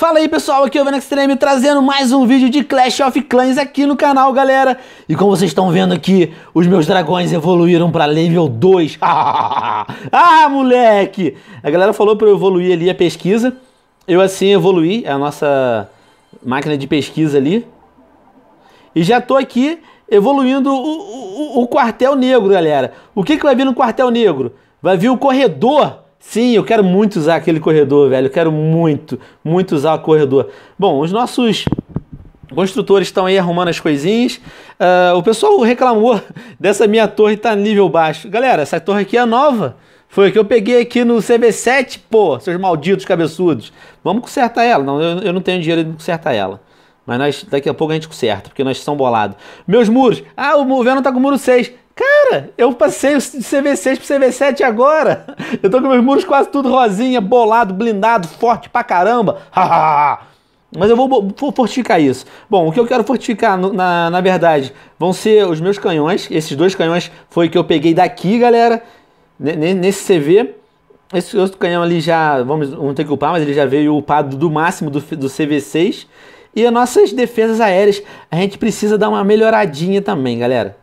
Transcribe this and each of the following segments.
Fala aí pessoal, aqui é o Venom Extreme trazendo mais um vídeo de Clash of Clans aqui no canal, galera. E como vocês estão vendo aqui, os meus dragões evoluíram para level 2. ah, moleque! A galera falou para eu evoluir ali a pesquisa. Eu assim evoluí é a nossa máquina de pesquisa ali. E já tô aqui evoluindo o, o, o quartel negro, galera. O que, que vai vir no quartel negro? Vai vir o corredor Sim, eu quero muito usar aquele corredor, velho. Eu quero muito, muito usar o corredor. Bom, os nossos construtores estão aí arrumando as coisinhas. Uh, o pessoal reclamou dessa minha torre tá nível baixo. Galera, essa torre aqui é nova. Foi o que eu peguei aqui no CV7, pô, seus malditos cabeçudos. Vamos consertar ela. Não, eu, eu não tenho dinheiro de consertar ela. Mas nós, daqui a pouco a gente conserta, porque nós são bolados. Meus muros. Ah, o governo tá com o muro 6. Cara, eu passei de CV6 pro CV7 agora. Eu tô com meus muros quase tudo rosinha, bolado, blindado, forte pra caramba. Mas eu vou, vou, fortificar isso. Bom, o que eu quero fortificar, na, na verdade, vão ser os meus canhões. Esses dois canhões foi que eu peguei daqui, galera, nesse CV. Esse outro canhão ali já, vamos, vamos ter que upar, mas ele já veio upado do máximo do, do CV6. E as nossas defesas aéreas, a gente precisa dar uma melhoradinha também, galera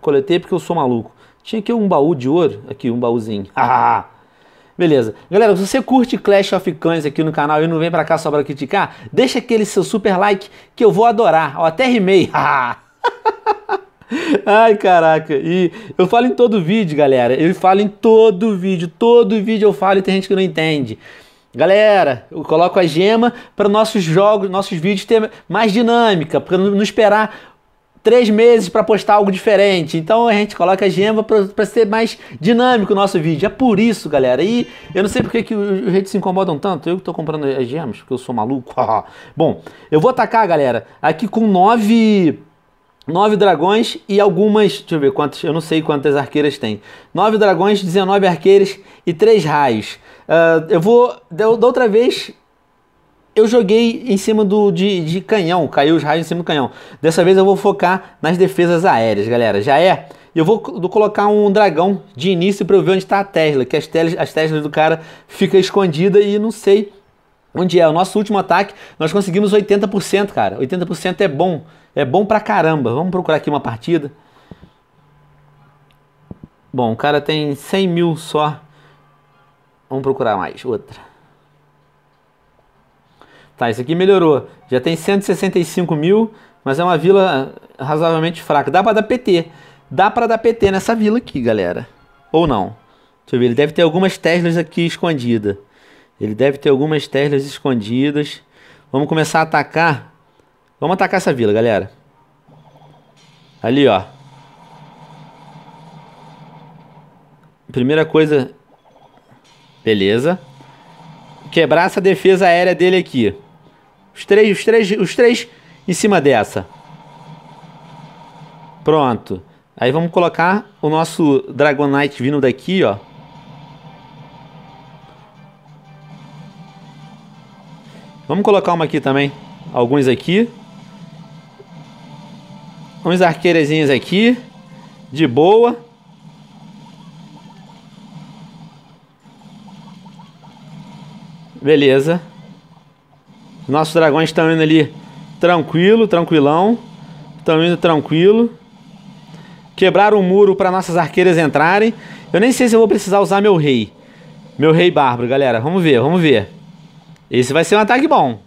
coletei porque eu sou maluco. Tinha aqui um baú de ouro, aqui um baúzinho. Ah! Beleza. Galera, se você curte Clash of Clans aqui no canal e não vem pra cá só pra criticar, deixa aquele seu super like que eu vou adorar. Ó, até rimei. Ai, caraca. E eu falo em todo vídeo, galera. Eu falo em todo vídeo. Todo vídeo eu falo e tem gente que não entende. Galera, eu coloco a gema para nossos jogos, nossos vídeos ter mais dinâmica, para não esperar três meses para postar algo diferente. Então a gente coloca a gema para ser mais dinâmico o nosso vídeo. É por isso, galera. E eu não sei porque que os redes se incomodam tanto. Eu que tô comprando as gemas, porque eu sou maluco. Bom, eu vou atacar, galera, aqui com nove... Nove dragões e algumas, deixa eu ver quantas, eu não sei quantas arqueiras tem. Nove dragões, 19 arqueiras e três raios. Uh, eu vou, da outra vez, eu joguei em cima do de, de canhão, caiu os raios em cima do canhão. Dessa vez eu vou focar nas defesas aéreas, galera. Já é eu vou colocar um dragão de início para eu ver onde está a Tesla, que as Teslas, as Teslas do cara fica escondida e não sei onde é. O nosso último ataque, nós conseguimos 80%, cara. 80% é bom, é bom pra caramba. Vamos procurar aqui uma partida. Bom, o cara tem 100 mil só. Vamos procurar mais, outra. Tá, isso aqui melhorou. Já tem 165 mil, mas é uma vila ah, razoavelmente fraca. Dá pra dar PT. Dá pra dar PT nessa vila aqui, galera. Ou não. Deixa eu ver, ele deve ter algumas Teslas aqui escondidas. Ele deve ter algumas Teslas escondidas. Vamos começar a atacar. Vamos atacar essa vila, galera. Ali, ó. Primeira coisa... Beleza. Quebrar essa defesa aérea dele aqui. Os três, os três, os três em cima dessa. Pronto. Aí vamos colocar o nosso Dragonite vindo daqui, ó. Vamos colocar uma aqui também. Alguns aqui. Uns arqueirezinhos aqui. De boa. Beleza. Nossos dragões estão indo ali tranquilo, tranquilão. Estão indo tranquilo. Quebraram o muro para nossas arqueiras entrarem. Eu nem sei se eu vou precisar usar meu rei. Meu rei bárbaro, galera. Vamos ver, vamos ver. Esse vai ser um ataque bom.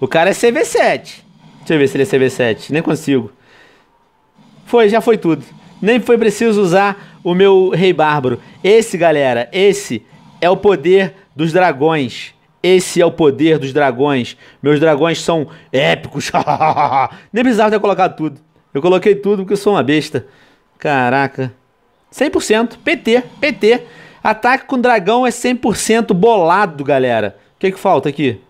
O cara é CV7. Deixa eu ver se ele é CV7. Nem consigo. Foi, já foi tudo. Nem foi preciso usar o meu rei bárbaro. Esse, galera, esse é o poder dos dragões. Esse é o poder dos dragões. Meus dragões são épicos. Nem precisava ter colocado tudo. Eu coloquei tudo porque eu sou uma besta. Caraca. 100%. PT, PT. Ataque com dragão é 100% bolado, galera. O que, é que falta aqui?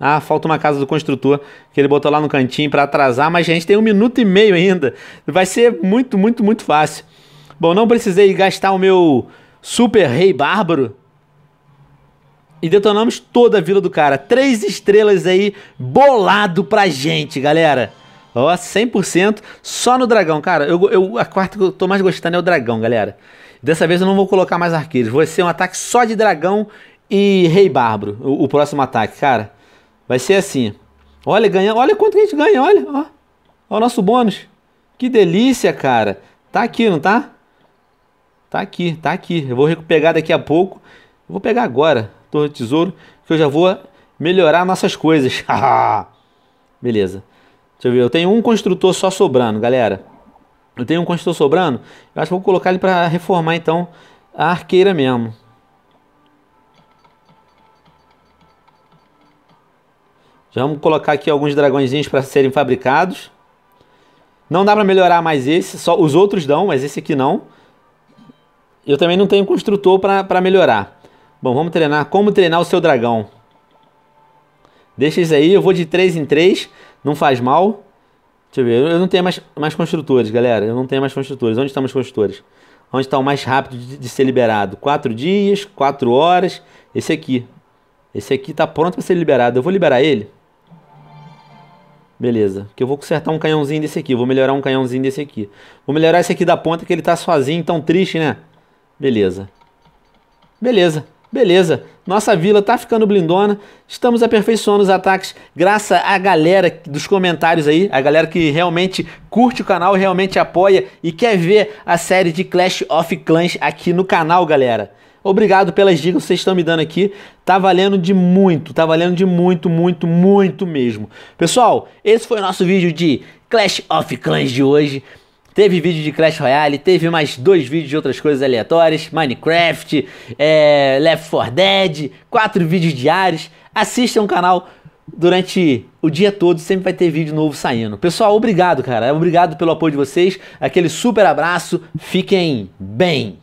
Ah, falta uma casa do construtor que ele botou lá no cantinho para atrasar, mas a gente tem um minuto e meio ainda. Vai ser muito, muito, muito fácil. Bom, não precisei gastar o meu super rei bárbaro e detonamos toda a vila do cara. Três estrelas aí, bolado pra gente, galera. Ó, 100% só no dragão. Cara, eu, eu, a quarta que eu tô mais gostando é o dragão, galera. Dessa vez eu não vou colocar mais arqueiros. Vai ser um ataque só de dragão e rei bárbaro, o, o próximo ataque, cara. Vai ser assim. Olha, ganha, olha quanto a gente ganha, olha. Ó, ó o nosso bônus. Que delícia, cara. Tá aqui, não tá? Tá aqui, tá aqui. Eu vou pegar daqui a pouco. Eu vou pegar agora torre tesouro, que eu já vou melhorar nossas coisas. Beleza. Deixa eu ver, eu tenho um construtor só sobrando, galera. Eu tenho um construtor sobrando, eu acho que vou colocar ele para reformar então a arqueira mesmo. Já vamos colocar aqui alguns dragõezinhos para serem fabricados. Não dá para melhorar mais esse, só os outros dão, mas esse aqui não. Eu também não tenho construtor para melhorar. Bom, vamos treinar como treinar o seu dragão. Deixa isso aí, eu vou de 3 em 3, não faz mal. Deixa eu ver, eu não tenho mais, mais construtores, galera. Eu não tenho mais construtores. Onde estão os construtores? Onde está o mais rápido de, de ser liberado? 4 dias, 4 horas. Esse aqui. Esse aqui está pronto para ser liberado. Eu vou liberar ele. Beleza. Que eu vou consertar um canhãozinho desse aqui. Vou melhorar um canhãozinho desse aqui. Vou melhorar esse aqui da ponta que ele está sozinho, tão triste, né? Beleza. Beleza. Beleza, nossa vila tá ficando blindona. Estamos aperfeiçoando os ataques, graças à galera dos comentários aí, a galera que realmente curte o canal, realmente apoia e quer ver a série de Clash of Clans aqui no canal, galera. Obrigado pelas dicas que vocês estão me dando aqui. Tá valendo de muito, tá valendo de muito, muito, muito mesmo. Pessoal, esse foi o nosso vídeo de Clash of Clans de hoje. Teve vídeo de Clash Royale, teve mais dois vídeos de outras coisas aleatórias, Minecraft, é, Left 4 Dead, quatro vídeos diários. Assistam o canal durante o dia todo, sempre vai ter vídeo novo saindo. Pessoal, obrigado, cara. Obrigado pelo apoio de vocês. Aquele super abraço. Fiquem bem.